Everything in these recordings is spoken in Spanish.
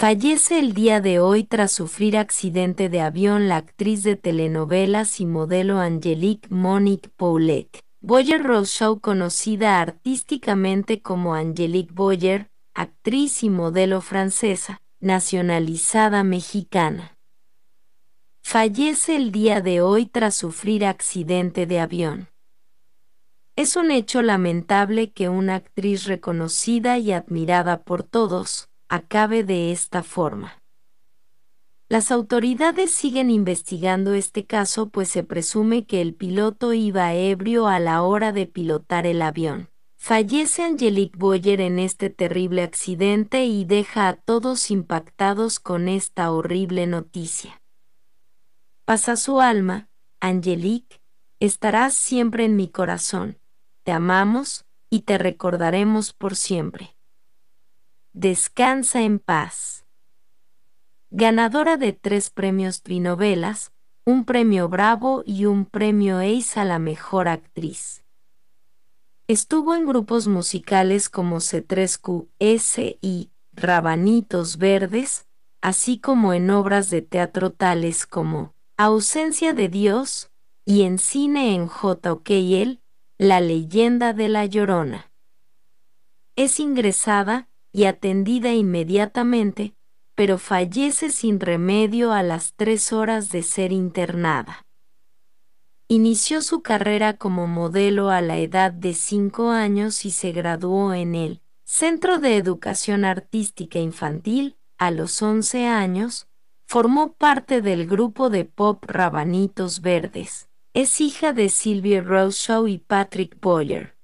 Fallece el día de hoy tras sufrir accidente de avión la actriz de telenovelas y modelo Angelique Monique Poulet, Boyer Show conocida artísticamente como Angelique Boyer, actriz y modelo francesa, nacionalizada mexicana. Fallece el día de hoy tras sufrir accidente de avión. Es un hecho lamentable que una actriz reconocida y admirada por todos, acabe de esta forma. Las autoridades siguen investigando este caso pues se presume que el piloto iba ebrio a la hora de pilotar el avión. Fallece Angelique Boyer en este terrible accidente y deja a todos impactados con esta horrible noticia. Pasa su alma, Angelique, estarás siempre en mi corazón, te amamos y te recordaremos por siempre. Descansa en paz. Ganadora de tres premios Trinovelas, un premio Bravo y un premio Ace a la mejor actriz. Estuvo en grupos musicales como C3QS y Rabanitos Verdes, así como en obras de teatro tales como Ausencia de Dios y en cine en JOKL, La leyenda de la Llorona. Es ingresada y atendida inmediatamente, pero fallece sin remedio a las tres horas de ser internada. Inició su carrera como modelo a la edad de cinco años y se graduó en el Centro de Educación Artística Infantil a los once años, formó parte del grupo de pop Rabanitos Verdes. Es hija de Sylvia Rothschild y Patrick Boyer.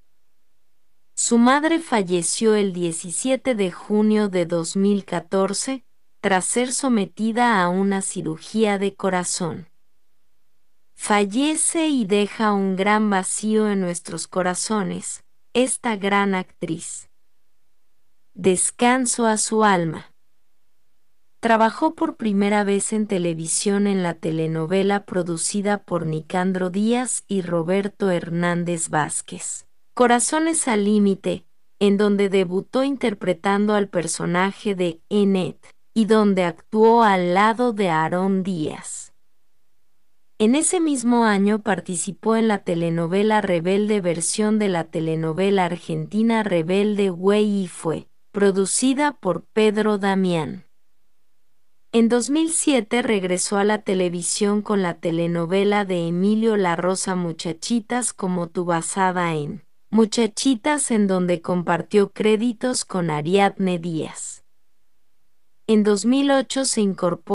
Su madre falleció el 17 de junio de 2014 tras ser sometida a una cirugía de corazón. Fallece y deja un gran vacío en nuestros corazones, esta gran actriz. Descanso a su alma. Trabajó por primera vez en televisión en la telenovela producida por Nicandro Díaz y Roberto Hernández Vázquez. Corazones al Límite, en donde debutó interpretando al personaje de Enet y donde actuó al lado de Aarón Díaz. En ese mismo año participó en la telenovela Rebelde versión de la telenovela argentina Rebelde Güey y Fue, producida por Pedro Damián. En 2007 regresó a la televisión con la telenovela de Emilio La Rosa Muchachitas como tu basada en Muchachitas en donde compartió créditos con Ariadne Díaz. En 2008 se incorporó